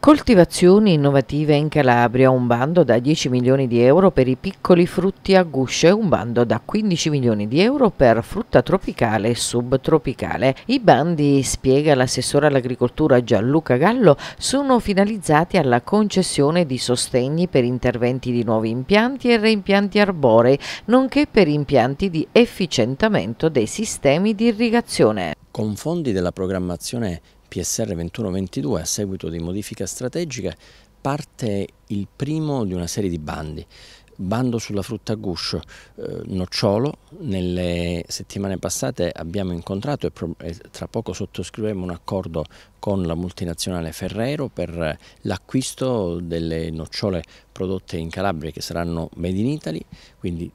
Coltivazioni innovative in Calabria, un bando da 10 milioni di euro per i piccoli frutti a guscio e un bando da 15 milioni di euro per frutta tropicale e subtropicale. I bandi, spiega l'assessore all'agricoltura Gianluca Gallo, sono finalizzati alla concessione di sostegni per interventi di nuovi impianti e reimpianti arborei, nonché per impianti di efficientamento dei sistemi di irrigazione. Con fondi della programmazione PSR 2122 a seguito di modifica strategica parte il primo di una serie di bandi bando sulla frutta a guscio eh, nocciolo nelle settimane passate abbiamo incontrato e, e tra poco sottoscriveremo un accordo con la multinazionale Ferrero per l'acquisto delle nocciole prodotte in Calabria che saranno made in Italy quindi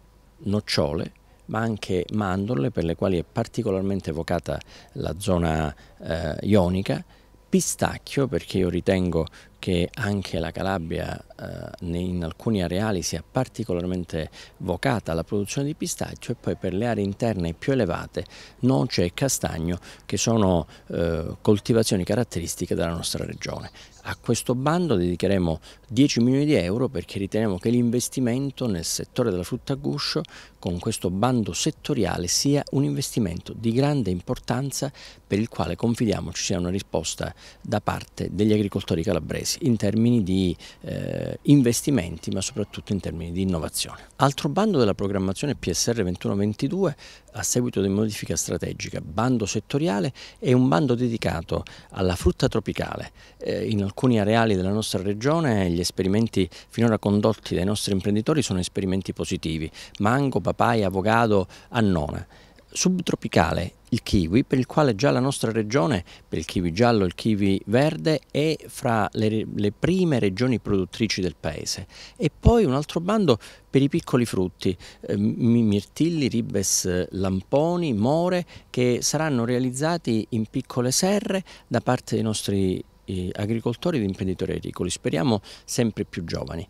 nocciole ma anche mandorle per le quali è particolarmente evocata la zona eh, ionica, pistacchio perché io ritengo che anche la Calabria eh, in alcuni areali sia particolarmente vocata alla produzione di pistacchio e poi per le aree interne più elevate noce e castagno che sono eh, coltivazioni caratteristiche della nostra regione. A questo bando dedicheremo 10 milioni di euro perché riteniamo che l'investimento nel settore della frutta a guscio con questo bando settoriale sia un investimento di grande importanza per il quale confidiamo ci sia una risposta da parte degli agricoltori calabresi in termini di eh, eh, investimenti ma soprattutto in termini di innovazione. Altro bando della programmazione PSR 21-22 a seguito di modifica strategica, bando settoriale, è un bando dedicato alla frutta tropicale. Eh, in alcuni areali della nostra regione gli esperimenti finora condotti dai nostri imprenditori sono esperimenti positivi, mango, papaya, avocado, annone. subtropicale il kiwi, per il quale già la nostra regione, per il kiwi giallo e il kiwi verde, è fra le, le, prime regioni produttrici del paese. E poi un altro bando per i piccoli frutti, eh, mirtilli, ribes, lamponi, more, che saranno realizzati in piccole serre da parte dei nostri eh, agricoltori ed imprenditori agricoli, speriamo sempre più giovani.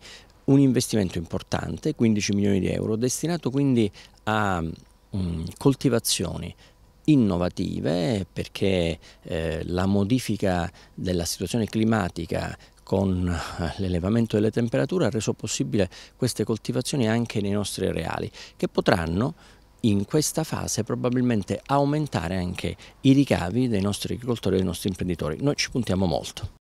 Un investimento importante, 15 milioni di euro, destinato quindi a mh, mm, coltivazioni innovative perché eh, la modifica della situazione climatica con eh, l'elevamento delle temperature ha reso possibile queste coltivazioni anche nei nostri areali che potranno in questa fase probabilmente aumentare anche i ricavi dei nostri agricoltori e dei nostri imprenditori. Noi ci puntiamo molto.